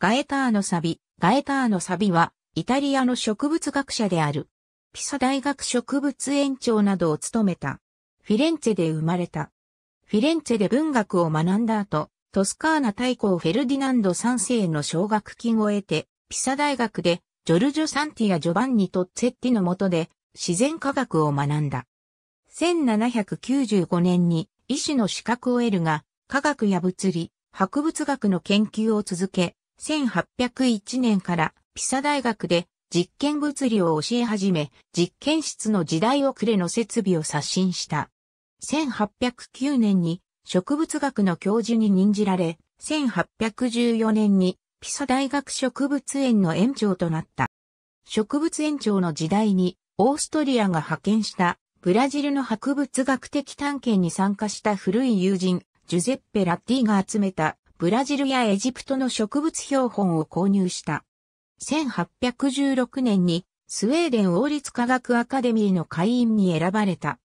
ガエターノサビ。ガエターノサビは、イタリアの植物学者である。ピサ大学植物園長などを務めた。フィレンツェで生まれた。フィレンツェで文学を学んだ後、トスカーナ大公フェルディナンド3世の奨学金を得て、ピサ大学で、ジョルジョ・サンティア・ジョバンニ・トッツェッティの下で、自然科学を学んだ。1795年に医師の資格を得るが、科学や物理、博物学の研究を続け、1801年からピサ大学で実験物理を教え始め、実験室の時代遅れの設備を刷新した。1809年に植物学の教授に任じられ、1814年にピサ大学植物園の園長となった。植物園長の時代にオーストリアが派遣したブラジルの博物学的探検に参加した古い友人ジュゼッペ・ラッティが集めたブラジルやエジプトの植物標本を購入した。1816年にスウェーデン王立科学アカデミーの会員に選ばれた。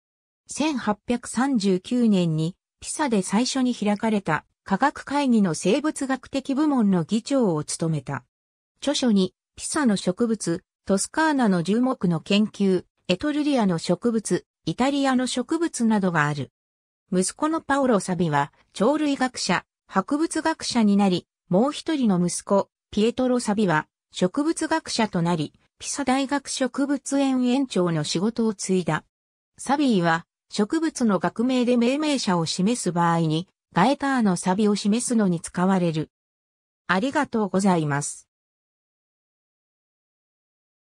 1839年にピサで最初に開かれた科学会議の生物学的部門の議長を務めた。著書にピサの植物、トスカーナの樹木の研究、エトルリアの植物、イタリアの植物などがある。息子のパオロ・サビは、鳥類学者、博物学者になり、もう一人の息子、ピエトロ・サビは、植物学者となり、ピサ大学植物園園長の仕事を継いだ。サビーは、植物の学名で命名者を示す場合に、ガエターのサビを示すのに使われる。ありがとうございます。